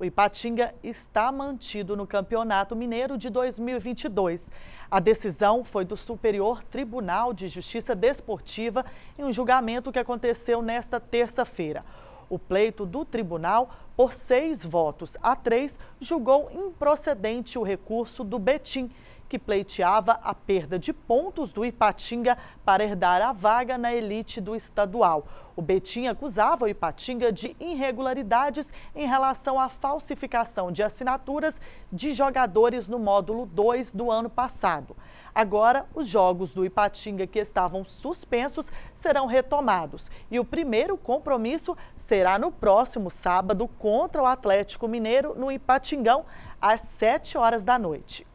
O Ipatinga está mantido no Campeonato Mineiro de 2022. A decisão foi do Superior Tribunal de Justiça Desportiva em um julgamento que aconteceu nesta terça-feira. O pleito do tribunal, por seis votos a três, julgou improcedente o recurso do Betim, que pleiteava a perda de pontos do Ipatinga para herdar a vaga na elite do estadual. O Betim acusava o Ipatinga de irregularidades em relação à falsificação de assinaturas de jogadores no módulo 2 do ano passado. Agora, os jogos do Ipatinga que estavam suspensos serão retomados e o primeiro compromisso será no próximo sábado contra o Atlético Mineiro no Ipatingão, às 7 horas da noite.